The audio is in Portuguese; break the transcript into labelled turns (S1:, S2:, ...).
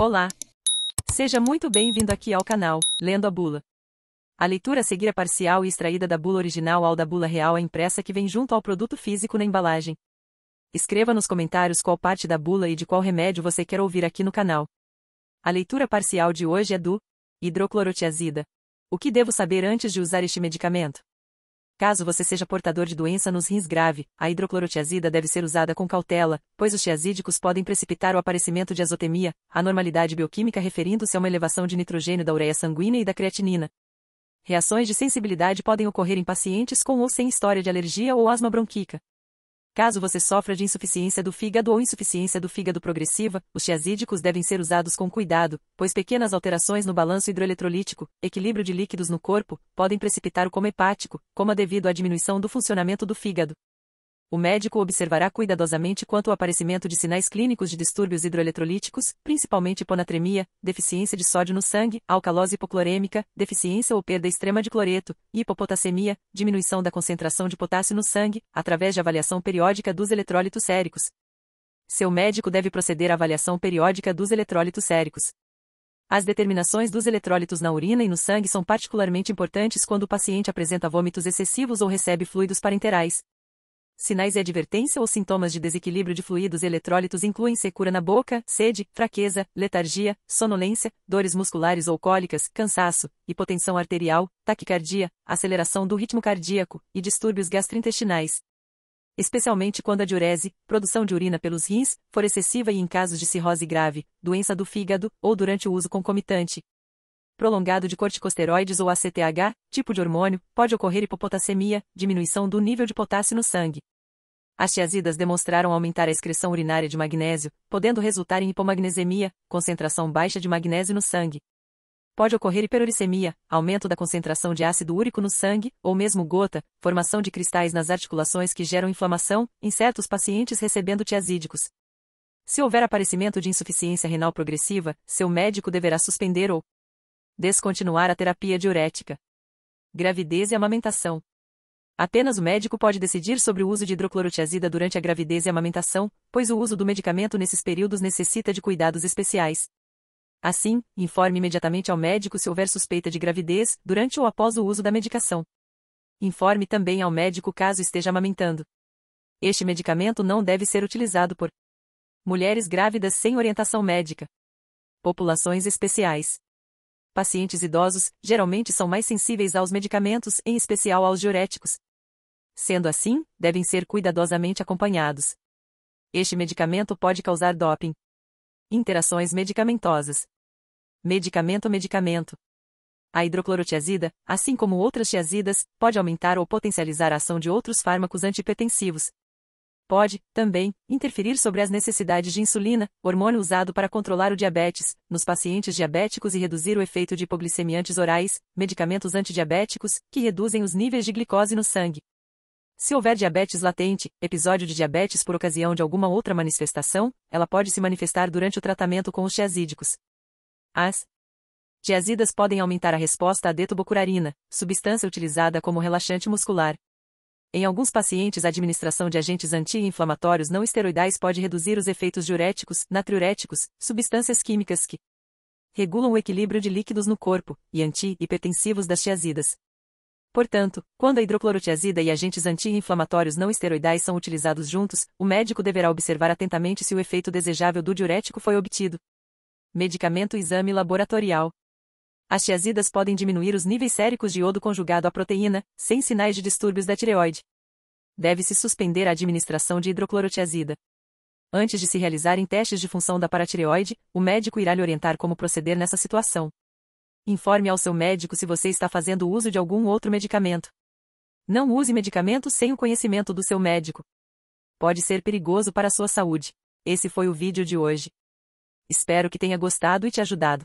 S1: Olá! Seja muito bem-vindo aqui ao canal, Lendo a Bula. A leitura a seguir é parcial e extraída da bula original ao da bula real a impressa que vem junto ao produto físico na embalagem. Escreva nos comentários qual parte da bula e de qual remédio você quer ouvir aqui no canal. A leitura parcial de hoje é do hidroclorotiazida. O que devo saber antes de usar este medicamento? Caso você seja portador de doença nos rins grave, a hidroclorotiazida deve ser usada com cautela, pois os tiazídicos podem precipitar o aparecimento de azotemia, anormalidade bioquímica referindo-se a uma elevação de nitrogênio da ureia sanguínea e da creatinina. Reações de sensibilidade podem ocorrer em pacientes com ou sem história de alergia ou asma bronquica. Caso você sofra de insuficiência do fígado ou insuficiência do fígado progressiva, os tiazídicos devem ser usados com cuidado, pois pequenas alterações no balanço hidroeletrolítico, equilíbrio de líquidos no corpo, podem precipitar o coma hepático, coma devido à diminuição do funcionamento do fígado o médico observará cuidadosamente quanto ao aparecimento de sinais clínicos de distúrbios hidroeletrolíticos, principalmente hiponatremia, deficiência de sódio no sangue, alcalose hipoclorêmica, deficiência ou perda extrema de cloreto, e hipopotassemia, diminuição da concentração de potássio no sangue, através de avaliação periódica dos eletrólitos séricos. Seu médico deve proceder à avaliação periódica dos eletrólitos séricos. As determinações dos eletrólitos na urina e no sangue são particularmente importantes quando o paciente apresenta vômitos excessivos ou recebe fluidos parenterais, Sinais e advertência ou sintomas de desequilíbrio de fluidos e eletrólitos incluem secura na boca, sede, fraqueza, letargia, sonolência, dores musculares ou cólicas, cansaço, hipotensão arterial, taquicardia, aceleração do ritmo cardíaco e distúrbios gastrointestinais. Especialmente quando a diurese, produção de urina pelos rins, for excessiva e em casos de cirrose grave, doença do fígado ou durante o uso concomitante, prolongado de corticosteroides ou ACTH, tipo de hormônio, pode ocorrer hipopotassemia, diminuição do nível de potássio no sangue. As tiazidas demonstraram aumentar a excreção urinária de magnésio, podendo resultar em hipomagnesemia, concentração baixa de magnésio no sangue. Pode ocorrer hiperuricemia, aumento da concentração de ácido úrico no sangue, ou mesmo gota, formação de cristais nas articulações que geram inflamação, em certos pacientes recebendo tiazídicos. Se houver aparecimento de insuficiência renal progressiva, seu médico deverá suspender ou, Descontinuar a terapia diurética. Gravidez e amamentação. Apenas o médico pode decidir sobre o uso de hidroclorotiazida durante a gravidez e amamentação, pois o uso do medicamento nesses períodos necessita de cuidados especiais. Assim, informe imediatamente ao médico se houver suspeita de gravidez durante ou após o uso da medicação. Informe também ao médico caso esteja amamentando. Este medicamento não deve ser utilizado por mulheres grávidas sem orientação médica, populações especiais, pacientes idosos geralmente são mais sensíveis aos medicamentos, em especial aos diuréticos. Sendo assim, devem ser cuidadosamente acompanhados. Este medicamento pode causar doping. Interações medicamentosas. Medicamento-medicamento. A hidroclorotiazida, assim como outras tiazidas, pode aumentar ou potencializar a ação de outros fármacos antipertensivos, pode, também, interferir sobre as necessidades de insulina, hormônio usado para controlar o diabetes, nos pacientes diabéticos e reduzir o efeito de hipoglicemiantes orais, medicamentos antidiabéticos, que reduzem os níveis de glicose no sangue. Se houver diabetes latente, episódio de diabetes por ocasião de alguma outra manifestação, ela pode se manifestar durante o tratamento com os tiazídicos. As diazidas podem aumentar a resposta à detobocurarina, substância utilizada como relaxante muscular, em alguns pacientes, a administração de agentes anti-inflamatórios não esteroidais pode reduzir os efeitos diuréticos, natriuréticos, substâncias químicas que regulam o equilíbrio de líquidos no corpo, e anti-hipertensivos das tiazidas. Portanto, quando a hidroclorotiazida e agentes anti-inflamatórios não esteroidais são utilizados juntos, o médico deverá observar atentamente se o efeito desejável do diurético foi obtido. Medicamento exame laboratorial. As tiazidas podem diminuir os níveis séricos de iodo conjugado à proteína, sem sinais de distúrbios da tireoide. Deve-se suspender a administração de hidroclorotiazida. Antes de se realizarem testes de função da paratireoide, o médico irá lhe orientar como proceder nessa situação. Informe ao seu médico se você está fazendo uso de algum outro medicamento. Não use medicamentos sem o conhecimento do seu médico. Pode ser perigoso para a sua saúde. Esse foi o vídeo de hoje. Espero que tenha gostado e te ajudado.